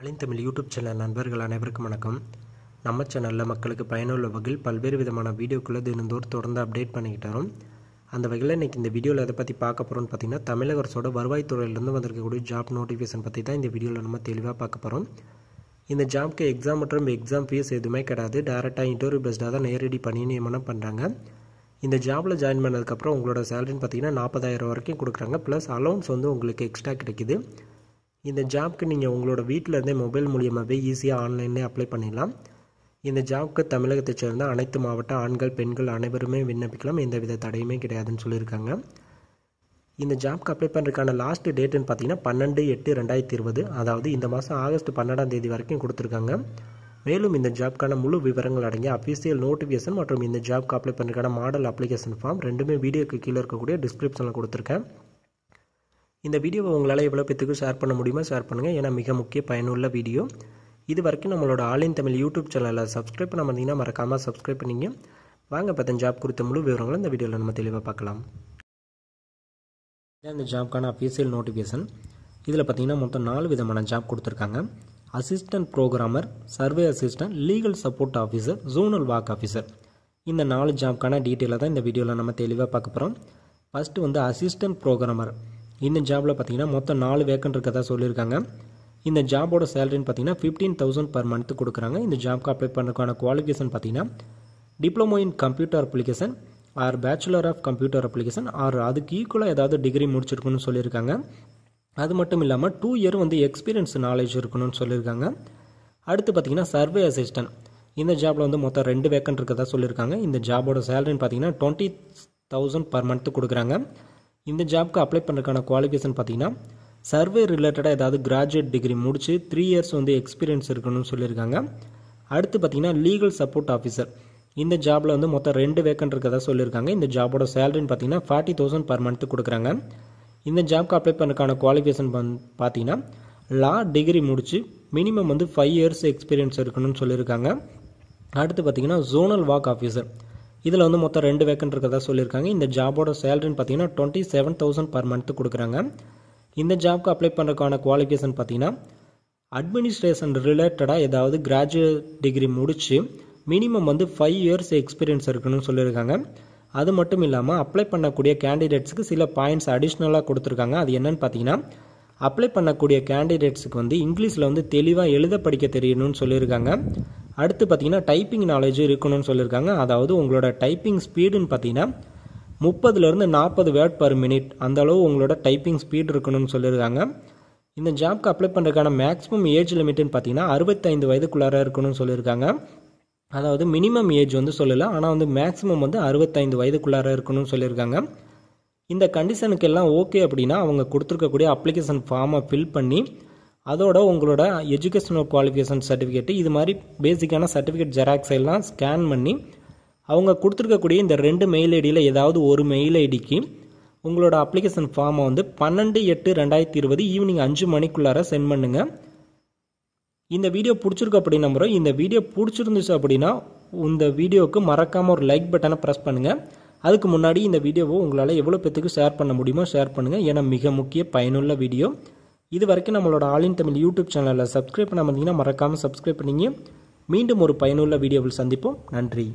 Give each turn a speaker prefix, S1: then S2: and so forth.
S1: அலைந்தமிழ் YouTube channel நண்பர்கள் அனைவருக்கும் வணக்கம் நம்ம சேனலில் மக்களுக்கு பயனுள்ள வகையில் பல்வேறு விதமான வீடியோக்களை தினந்தோர் தொடர்ந்து அப்டேட் பண்ணிக்கிட்டு வரோம் அந்த வகையில் இன்றைக்கி இந்த வீடியோவில் எதை பற்றி பார்க்க போகிறோம்னு பார்த்திங்கன்னா தமிழக அரசோட வருவாய்த்துறையிலேருந்து வந்திருக்கக்கூடிய ஜாப் நோட்டிஃபிகேஷன் பற்றி தான் இந்த வீடியோவில் நம்ம தெளிவாக பார்க்க போகிறோம் இந்த ஜாப்க்கு எக்ஸாம் மற்றும் எக்ஸாம் ஃபீஸ் எதுவுமே கிடையாது டேரெக்டாக இன்டர்வியூ பெஸ்ட்டாக தான் நேரடி பண்ணி நியமனம் பண்ணுறாங்க இந்த ஜாபில் ஜாயின் பண்ணதுக்கப்புறம் உங்களோட சேலரின்னு பார்த்தீங்கன்னா நாற்பதாயிரம் வரைக்கும் கொடுக்குறாங்க ப்ளஸ் அலௌன்ஸ் வந்து உங்களுக்கு எக்ஸ்ட்ரா கிடைக்குது இந்த ஜாப்க்கு நீங்கள் உங்களோட வீட்டிலேருந்தே மொபைல் மூலியமாகவே ஈஸியாக ஆன்லைன்லேயே அப்ளை பண்ணிடலாம் இந்த ஜாப்க்கு தமிழகத்தைச் சேர்ந்த அனைத்து மாவட்ட ஆண்கள் பெண்கள் அனைவருமே விண்ணப்பிக்கலாம் எந்தவித தடையுமே கிடையாதுன்னு சொல்லியிருக்காங்க இந்த ஜாப்க்கு அப்ளை பண்ணுறதுக்கான லாஸ்ட் டேட்டுன்னு பார்த்தீங்கன்னா பன்னெண்டு எட்டு ரெண்டாயிரத்தி இருபது அதாவது இந்த மாதம் ஆகஸ்ட் பன்னெண்டாம் தேதி வரைக்கும் கொடுத்துருக்காங்க மேலும் இந்த ஜாப்க்கான முழு விவரங்கள் அடங்கிய அஃபீஷியல் நோட்டிஃபிகேஷன் மற்றும் இந்த ஜாப்க்கு அப்ளை பண்ணுறதுக்கான மாடல் அப்ளிகேஷன் ஃபார்ம் ரெண்டுமே வீடியோக்கு கீழே இருக்கக்கூடிய டிஸ்கிரிப்ஷனில் கொடுத்துருக்கேன் இந்த வீடியோவை உங்களால் எவ்வளோ பேத்துக்கும் ஷேர் பண்ண முடியுமோ ஷேர் பண்ணுங்கள் ஏன்னா மிக முக்கிய பயனுள்ள வீடியோ இது வரைக்கும் நம்மளோட ஆன்லைன் தமிழ் யூடியூப் சேனலில் சப்ஸ்கிரைப் பண்ண வந்தீங்கன்னா மறக்காமல் சப்ஸ்கிரைப் பண்ணிங்க வாங்க பார்த்தேன் ஜாப் குறித்த முழு விவரங்களை இந்த வீடியோவில் நம்ம தெளிவாக பார்க்கலாம் இந்த ஜாப்க்கான அஃபீஷியல் நோட்டிஃபிகேஷன் இதில் பார்த்தீங்கன்னா மொத்தம் நாலு விதமான ஜாப் கொடுத்துருக்காங்க assistant programmer survey assistant legal support officer zonal Waqf officer இந்த நாலு ஜாப்க்கான டீட்டெயிலாக தான் இந்த வீடியோவில் நம்ம தெளிவாக பார்க்க போகிறோம் ஃபஸ்ட்டு வந்து அசிஸ்டன்ட் ப்ரோக்ராமர் இந்த ஜாபில் பார்த்தீங்கன்னா மொத்தம் நாலு வேக்கன் இருக்கதா சொல்லியிருக்காங்க இந்த ஜாபோட சேலரின்னு பார்த்தீங்கன்னா ஃபிஃப்டீன் தௌசண்ட் பர் மந்த்து கொடுக்குறாங்க இந்த ஜாப்க்கு அப்ளை பண்ணுறதுக்கான குவாலிஃபிகேஷன் பார்த்தீங்கன்னா diploma in computer application or bachelor of computer application or அதுக்கு ஈக்குவலாக ஏதாவது டிகிரி முடிச்சிருக்கணும்னு சொல்லியிருக்காங்க அது மட்டும் இல்லாமல் டூ இயர் வந்து எக்ஸ்பீரியன்ஸ் நாலேஜ் இருக்கணும்னு சொல்லியிருக்காங்க அடுத்து பார்த்தீங்கன்னா சர்வே அசிஸ்டன்ட் இந்த ஜாப்பில் வந்து மொத்தம் ரெண்டு வேக்கன் இருக்கதா சொல்லியிருக்காங்க இந்த ஜாபோட சேலரின்னு பார்த்தீங்கன்னா டுவெண்ட்டி தௌசண்ட் பர் மந்த்து கொடுக்குறாங்க இந்த ஜாப்க்கு அப்ளை பண்ணுறதுக்கான குவாலிஃபிகேஷன் பார்த்தீங்கன்னா சர்வே ரிலேட்டடாக ஏதாவது கிராஜுவேட் டிகிரி முடித்து த்ரீ இயர்ஸ் வந்து எக்ஸ்பீரியன்ஸ் இருக்கணும்னு சொல்லியிருக்காங்க அடுத்து பார்த்தீங்கன்னா லீகல் சப்போர்ட் ஆஃபீஸர் இந்த ஜாப்பில் வந்து மொத்தம் ரெண்டு வேக்கன்ட் இருக்கிறதா சொல்லியிருக்காங்க இந்த ஜாபோட சேலரின்னு பார்த்தீங்கன்னா ஃபார்ட்டி தௌசண்ட் பர் மந்த்து கொடுக்குறாங்க இந்த ஜாப்க்கு அப்ளை பண்ணுறதுக்கான குவாலிஃபிகேஷன் பார்த்தீங்கன்னா லா டிகிரி முடித்து மினிமம் வந்து ஃபைவ் இயர்ஸ் எக்ஸ்பீரியன்ஸ் இருக்கணும்னு சொல்லியிருக்காங்க அடுத்து பார்த்தீங்கன்னா ஜோனல் வாக் ஆஃபீஸர் இதில் வந்து மொத்தம் ரெண்டு வேக்கன் இருக்கிறதா சொல்லியிருக்காங்க இந்த ஜாபோட சேலரின்னு பார்த்தீங்கன்னா twenty seven thousand per month கொடுக்குறாங்க இந்த ஜாப்க்கு அப்ளை பண்ணுறதுக்கான குவாலிஃபிகேஷன் பார்த்தீங்கன்னா அட்மினிஸ்ட்ரேஷன் ரிலேட்டடாக ஏதாவது கிராஜுவேட் டிகிரி முடித்து மினிமம் வந்து ஃபைவ் இயர்ஸ் எக்ஸ்பீரியன்ஸ் இருக்குன்னு சொல்லியிருக்காங்க அது மட்டும் இல்லாமல் அப்ளை பண்ணக்கூடிய கேண்டிடேட்ஸுக்கு சில பாயிண்ட்ஸ் அடிஷ்னலாக கொடுத்துருக்காங்க அது என்னன்னு பார்த்தீங்கன்னா அப்ளை பண்ணக்கூடிய கேண்டிடேட்ஸுக்கு வந்து இங்கிலீஷில் வந்து தெளிவாக எழுத படிக்க தெரியணும்னு சொல்லியிருக்காங்க அடுத்து பார்த்தீங்கன்னா டைப்பிங் நாலேஜ் இருக்கணும்னு சொல்லியிருக்காங்க அதாவது உங்களோட டைப்பிங் ஸ்பீடுன்னு பார்த்தீங்கன்னா முப்பதுலேருந்து நாற்பது வேர்ட் பர் மினிட் அந்த அளவு உங்களோட டைப்பிங் ஸ்பீட் இருக்கணும்னு சொல்லியிருக்காங்க இந்த ஜாப்க்கு அப்ளை பண்ணுறதுக்கான மேக்ஸிமம் ஏஜ் லிமிட்டுன்னு பார்த்தீங்கன்னா அறுபத்தைந்து வயதுக்குள்ளார இருக்கணும்னு சொல்லியிருக்காங்க அதாவது மினிமம் ஏஜ் வந்து சொல்லலை ஆனால் வந்து மேக்ஸிமம் வந்து அறுபத்தைந்து வயதுக்குள்ளார இருக்கணும்னு சொல்லியிருக்காங்க இந்த கண்டிஷனுக்கு எல்லாம் ஓகே அப்படின்னா அவங்க கொடுத்துருக்கக்கூடிய அப்ளிகேஷன் ஃபார்மை ஃபில் பண்ணி அதோட உங்களோட எஜுகேஷனல் குவாலிஃபிகேஷன் சர்டிஃபிகேட்டு இது மாதிரி பேசிக்கான சர்டிஃபிகேட் ஜெராக்ஸ் எல்லாம் ஸ்கேன் பண்ணி அவங்க கொடுத்துருக்கக்கூடிய இந்த ரெண்டு மெயில் ஐடியில் ஏதாவது ஒரு மெயில் ஐடிக்கு உங்களோட அப்ளிகேஷன் ஃபார்மை வந்து பன்னெண்டு எட்டு ரெண்டாயிரத்தி இருபது ஈவினிங் அஞ்சு மணிக்குள்ளார சென்ட் பண்ணுங்கள் இந்த வீடியோ பிடிச்சிருக்கு அப்படின்னு நம்புகிறோம் இந்த வீடியோ பிடிச்சிருந்துச்சு அப்படின்னா இந்த வீடியோவுக்கு மறக்காமல் ஒரு லைக் பட்டனை ப்ரெஸ் பண்ணுங்கள் அதுக்கு முன்னாடி இந்த வீடியோவை உங்களால் எவ்வளோ பேத்துக்கு ஷேர் பண்ண முடியுமோ ஷேர் பண்ணுங்கள் ஏன்னா மிக முக்கிய பயனுள்ள வீடியோ இது வரைக்கும் நம்மளோட ஆல் இன் தமிழ் யூடியூப் சேனலில் சப்ஸ்கிரைப் பண்ண வந்தீங்கன்னா மறக்காமல் சப்ஸ்கிரைப் பண்ணிங்க மீண்டும் ஒரு பயனுள்ள வீடியோவில் சந்திப்போம் நன்றி